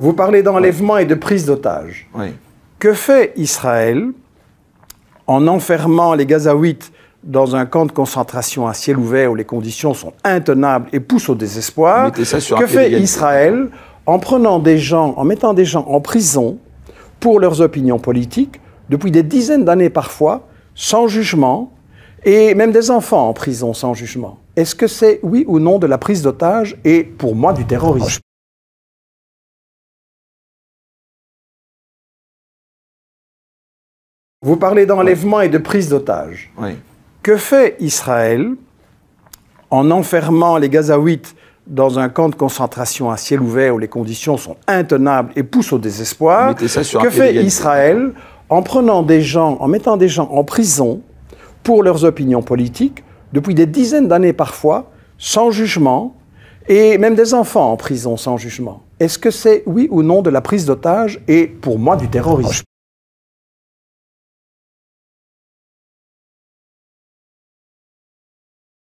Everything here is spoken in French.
Vous parlez d'enlèvement et de prise d'otages. Que fait Israël en enfermant les Gazaouites dans un camp de concentration à ciel ouvert où les conditions sont intenables et poussent au désespoir Que fait Israël en prenant des gens, en mettant des gens en prison pour leurs opinions politiques depuis des dizaines d'années parfois, sans jugement, et même des enfants en prison sans jugement. Est-ce que c'est oui ou non de la prise d'otage et pour moi du terrorisme Vous parlez d'enlèvement et de prise d'otages. Que fait Israël en enfermant les Gazaouites dans un camp de concentration à ciel ouvert où les conditions sont intenables et poussent au désespoir Que fait Israël en prenant des gens, en mettant des gens en prison pour leurs opinions politiques depuis des dizaines d'années parfois, sans jugement, et même des enfants en prison sans jugement. Est-ce que c'est oui ou non de la prise d'otage et pour moi du terrorisme